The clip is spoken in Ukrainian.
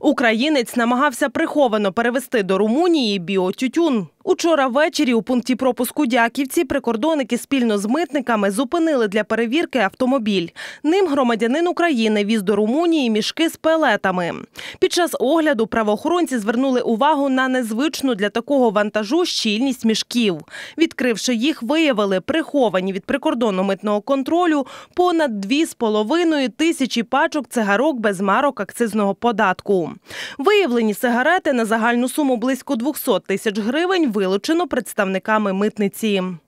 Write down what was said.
Українець намагався приховано перевести до Румунії біотютюн. Учора ввечері у пункті пропуску Дяківці прикордонники спільно з митниками зупинили для перевірки автомобіль. Ним громадянин України віз до Румунії мішки з пелетами. Під час огляду правоохоронці звернули увагу на незвичну для такого вантажу щільність мішків. Відкривши їх, виявили приховані від прикордонно-митного контролю понад 2,5 тисячі пачок цигарок без марок акцизного податку. Виявлені сигарети на загальну суму близько 200 тисяч гривень вилучено представниками митниці.